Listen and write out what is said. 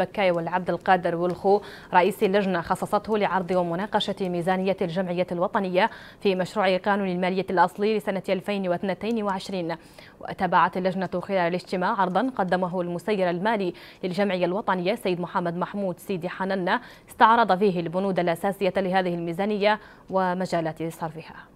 بكاي والعبد القادر والخو رئيس اللجنة خصصته لعرض ومناقشة ميزانية الجمعية الوطنية في مشروع قانون المالية الأصلي لسنة 2022 وتابعت اللجنة خلال الاجتماع عرضا قدمه المسير المالي للجمعية الوطنية سيد محمد محمود سيدي حننا استعرض فيه البنود الأساسية لهذه الميزانية ومجالات صرفها